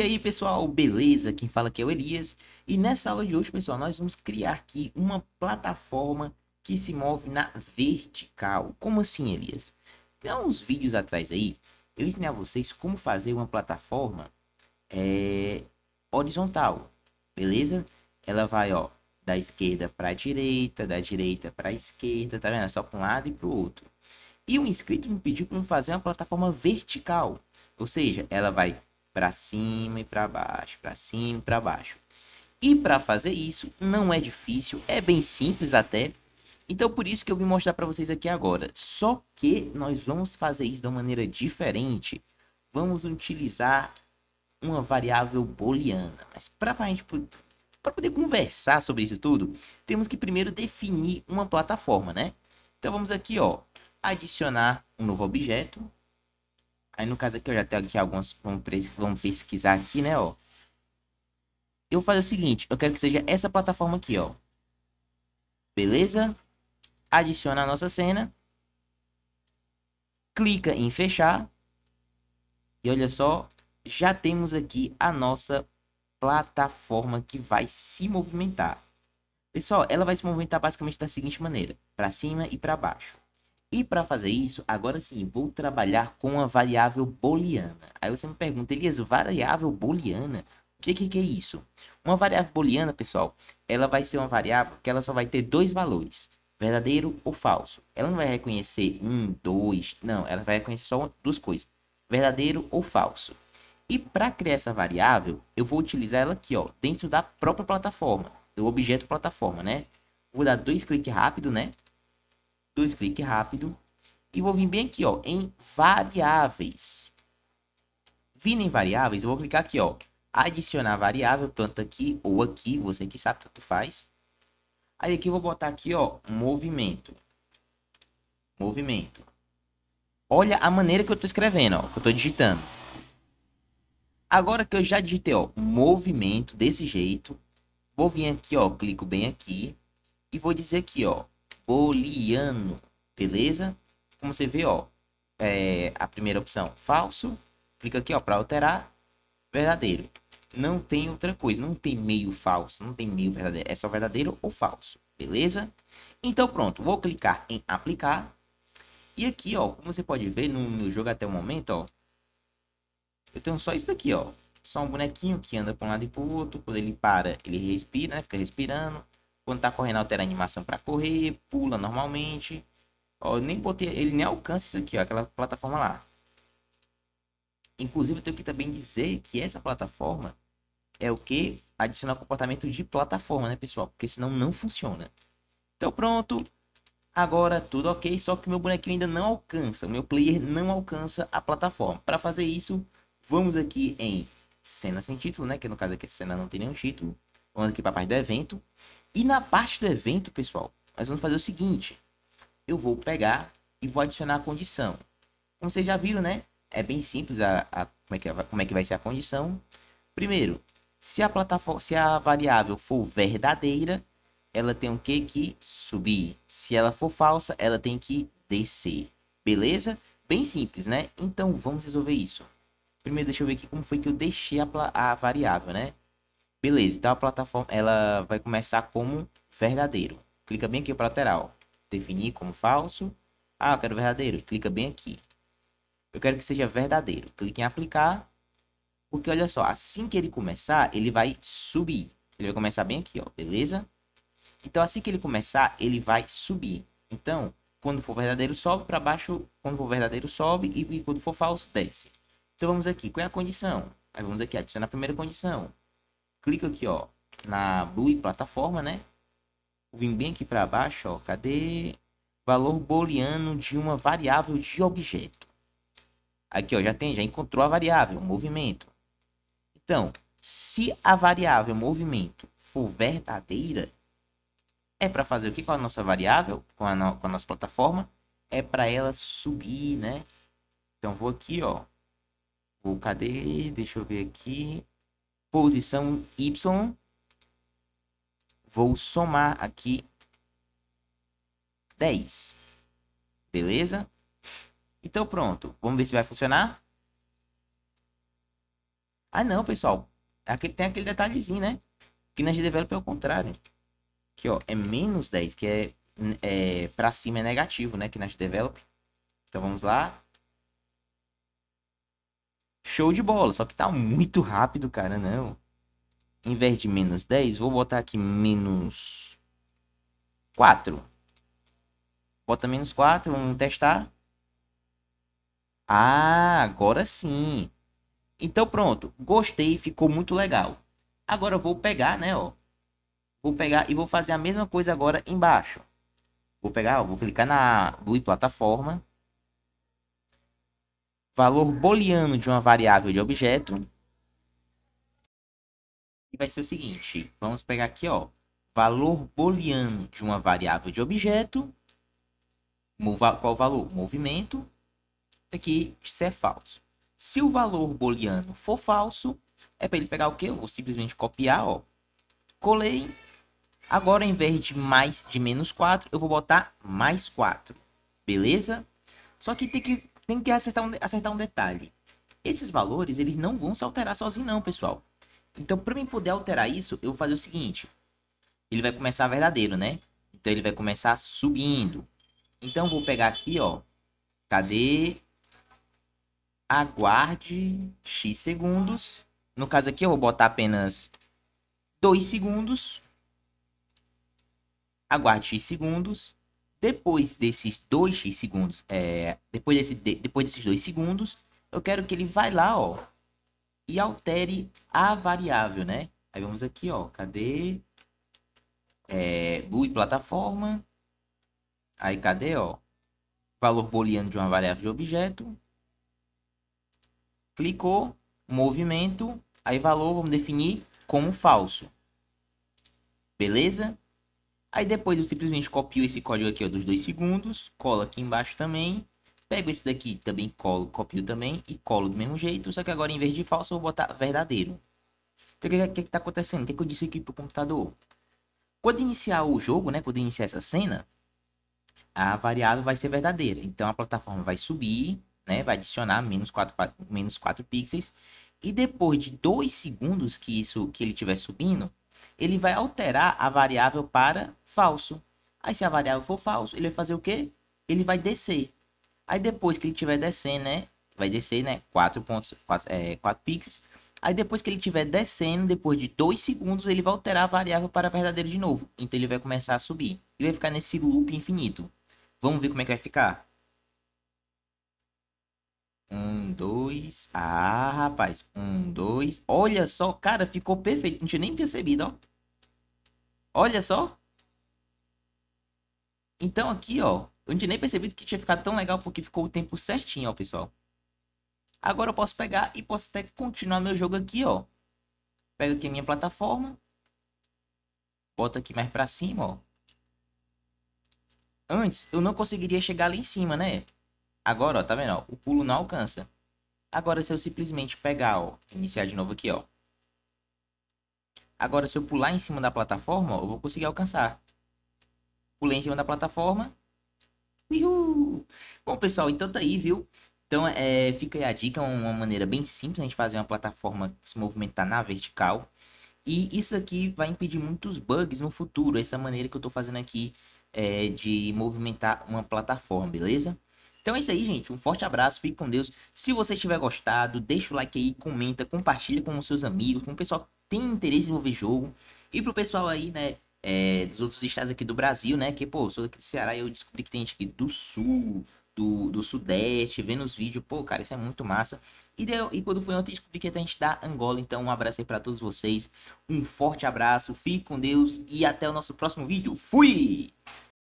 E aí, pessoal, beleza? Quem fala aqui é o Elias. E nessa aula de hoje, pessoal, nós vamos criar aqui uma plataforma que se move na vertical. Como assim, Elias? Tem uns vídeos atrás aí, eu ensinei a vocês como fazer uma plataforma é, horizontal, beleza? Ela vai, ó, da esquerda para a direita, da direita para a esquerda, tá vendo? É só para um lado e para o outro. E o inscrito me pediu para fazer uma plataforma vertical, ou seja, ela vai para cima e para baixo, para cima e para baixo. E para fazer isso não é difícil, é bem simples até. Então por isso que eu vim mostrar para vocês aqui agora. Só que nós vamos fazer isso de uma maneira diferente. Vamos utilizar uma variável booleana. Mas para a gente para poder conversar sobre isso tudo, temos que primeiro definir uma plataforma, né? Então vamos aqui, ó, adicionar um novo objeto, Aí no caso aqui, eu já tenho aqui alguns, vamos pesquisar aqui, né, ó. Eu vou fazer o seguinte, eu quero que seja essa plataforma aqui, ó. Beleza? Adiciona a nossa cena. Clica em fechar. E olha só, já temos aqui a nossa plataforma que vai se movimentar. Pessoal, ela vai se movimentar basicamente da seguinte maneira. Para cima e para baixo. E para fazer isso, agora sim, vou trabalhar com a variável booleana. Aí você me pergunta, Elias, variável booleana? O que, que, que é isso? Uma variável booleana, pessoal, ela vai ser uma variável que ela só vai ter dois valores, verdadeiro ou falso. Ela não vai reconhecer um, dois, não, ela vai reconhecer só duas coisas, verdadeiro ou falso. E para criar essa variável, eu vou utilizar ela aqui, ó, dentro da própria plataforma, do objeto plataforma, né? Vou dar dois cliques rápido, né? dois cliques rápido. E vou vir bem aqui, ó, em variáveis. Vindo em variáveis, eu vou clicar aqui, ó, adicionar variável, tanto aqui ou aqui, você que sabe, tanto faz. Aí aqui eu vou botar aqui, ó, movimento. Movimento. Olha a maneira que eu tô escrevendo, ó, que eu tô digitando. Agora que eu já digitei, ó, movimento desse jeito, vou vir aqui, ó, clico bem aqui e vou dizer aqui, ó, booleano, beleza? Como você vê, ó, é, a primeira opção, falso, clica aqui, ó, para alterar, verdadeiro. Não tem outra coisa, não tem meio falso, não tem meio verdadeiro, é só verdadeiro ou falso, beleza? Então pronto, vou clicar em aplicar. E aqui, ó, como você pode ver no meu jogo até o momento, ó, eu tenho só isso daqui, ó. Só um bonequinho que anda para um lado e para o outro. Quando ele para, ele respira, né? Fica respirando. Quando tá correndo, altera a animação para correr, pula normalmente. Ó, eu nem botei, ele nem alcança isso aqui, ó, aquela plataforma lá. Inclusive, eu tenho que também dizer que essa plataforma é o que? Adicionar comportamento de plataforma, né, pessoal? Porque senão não funciona. Então, pronto. Agora tudo ok, só que meu bonequinho ainda não alcança, o meu player não alcança a plataforma. Para fazer isso, vamos aqui em cena sem título, né? Que no caso aqui a é cena não tem nenhum título. Vamos aqui para a parte do evento. E na parte do evento, pessoal, nós vamos fazer o seguinte. Eu vou pegar e vou adicionar a condição. Como vocês já viram, né? É bem simples a, a como, é que, a, é, como é que vai ser a condição. Primeiro, se a, plataforma, se a variável for verdadeira, ela tem o que que subir. Se ela for falsa, ela tem que descer. Beleza? Bem simples, né? Então, vamos resolver isso. Primeiro, deixa eu ver aqui como foi que eu deixei a, a variável, né? Beleza, então a plataforma ela vai começar como verdadeiro. Clica bem aqui para lateral. Definir como falso. Ah, eu quero verdadeiro. Clica bem aqui. Eu quero que seja verdadeiro. Clique em aplicar. Porque olha só, assim que ele começar, ele vai subir. Ele vai começar bem aqui, ó, beleza? Então assim que ele começar, ele vai subir. Então, quando for verdadeiro sobe para baixo, quando for verdadeiro sobe e, e quando for falso desce. Então vamos aqui, qual é a condição? Aí vamos aqui, adicionar a primeira condição clica aqui, ó, na Blue Plataforma, né? Vim bem aqui para baixo, ó, cadê? Valor booleano de uma variável de objeto. Aqui, ó, já tem, já encontrou a variável, movimento. Então, se a variável movimento for verdadeira, é para fazer o que com a nossa variável, com a, no, com a nossa plataforma? É para ela subir, né? Então, vou aqui, ó. Vou, cadê? Deixa eu ver aqui posição Y. Vou somar aqui 10. Beleza? Então, pronto. Vamos ver se vai funcionar. Ah, não, pessoal. Aqui tem aquele detalhezinho, né? Que na GDevelop é o contrário. Aqui, ó, é menos 10, que é, é para cima é negativo, né? Que na GDevelop. Então, vamos lá. Show de bola, só que tá muito rápido, cara, não. Em vez de menos 10, vou botar aqui menos 4. Bota menos 4, vamos testar. Ah, agora sim. Então pronto, gostei, ficou muito legal. Agora eu vou pegar, né, ó. Vou pegar e vou fazer a mesma coisa agora embaixo. Vou pegar, ó, vou clicar na Blue Plataforma valor booleano de uma variável de objeto. E vai ser o seguinte, vamos pegar aqui, ó, valor booleano de uma variável de objeto. Qual valor? Movimento. Aqui, se é falso. Se o valor booleano for falso, é para ele pegar o quê? Eu vou simplesmente copiar, ó. Colei. Agora, ao invés de mais de menos 4, eu vou botar mais 4. Beleza? Só que tem que tem que acertar um, acertar um detalhe. Esses valores, eles não vão se alterar sozinhos não, pessoal. Então, para mim poder alterar isso, eu vou fazer o seguinte. Ele vai começar verdadeiro, né? Então, ele vai começar subindo. Então, vou pegar aqui, ó. Cadê? Aguarde X segundos. No caso aqui, eu vou botar apenas 2 segundos. Aguarde X segundos. Depois desses 2 segundos, é, depois, desse, de, depois desses dois segundos, eu quero que ele vai lá, ó, e altere a variável, né? Aí vamos aqui, ó, cadê? É, Blue plataforma. Aí cadê, ó? Valor booleano de uma variável de objeto. Clicou, movimento, aí valor vamos definir como falso. Beleza? Aí depois eu simplesmente copio esse código aqui ó, dos dois segundos, colo aqui embaixo também, pego esse daqui também colo, copio também e colo do mesmo jeito, só que agora em vez de falso eu vou botar verdadeiro. Então o que, que, que tá acontecendo? O que, que eu disse aqui pro computador? Quando iniciar o jogo, né, quando iniciar essa cena, a variável vai ser verdadeira. Então a plataforma vai subir, né, vai adicionar menos 4, 4, menos 4 pixels. E depois de 2 segundos que isso que ele estiver subindo, ele vai alterar a variável para falso. Aí se a variável for falso, ele vai fazer o quê? Ele vai descer. Aí depois que ele tiver descendo, né? Vai descer, né? 4 pontos, 4, é, 4 pixels. Aí depois que ele tiver descendo, depois de 2 segundos, ele vai alterar a variável para verdadeiro de novo. Então ele vai começar a subir. Ele vai ficar nesse loop infinito. Vamos ver como é que vai ficar? Um, dois. Ah, rapaz. Um, dois. Olha só, cara, ficou perfeito. Não tinha nem percebido, ó. Olha só. Então aqui, ó. Eu não tinha nem percebido que tinha ficado tão legal porque ficou o tempo certinho, ó, pessoal. Agora eu posso pegar e posso até continuar meu jogo aqui, ó. Pego aqui a minha plataforma. Boto aqui mais pra cima, ó. Antes, eu não conseguiria chegar lá em cima, né? Agora, ó, tá vendo? Ó, o pulo não alcança. Agora, se eu simplesmente pegar, ó, iniciar de novo aqui, ó. Agora, se eu pular em cima da plataforma, ó, eu vou conseguir alcançar. Pulei em cima da plataforma. Uhul! Bom, pessoal, então tá aí, viu? Então, é, fica aí a dica, uma maneira bem simples a gente fazer uma plataforma se movimentar na vertical. E isso aqui vai impedir muitos bugs no futuro, essa maneira que eu estou fazendo aqui é, de movimentar uma plataforma, beleza? Então é isso aí, gente. Um forte abraço, fique com Deus. Se você tiver gostado, deixa o like aí, comenta, compartilha com os seus amigos, com o pessoal que tem interesse em envolver jogo. E pro pessoal aí, né, é, dos outros estados aqui do Brasil, né, que, pô, sou aqui do Ceará e eu descobri que tem gente aqui do Sul, do, do Sudeste, vendo os vídeos, pô, cara, isso é muito massa. E, deu, e quando foi ontem, descobri que tem a gente da Angola. Então, um abraço aí pra todos vocês. Um forte abraço, fique com Deus e até o nosso próximo vídeo. Fui!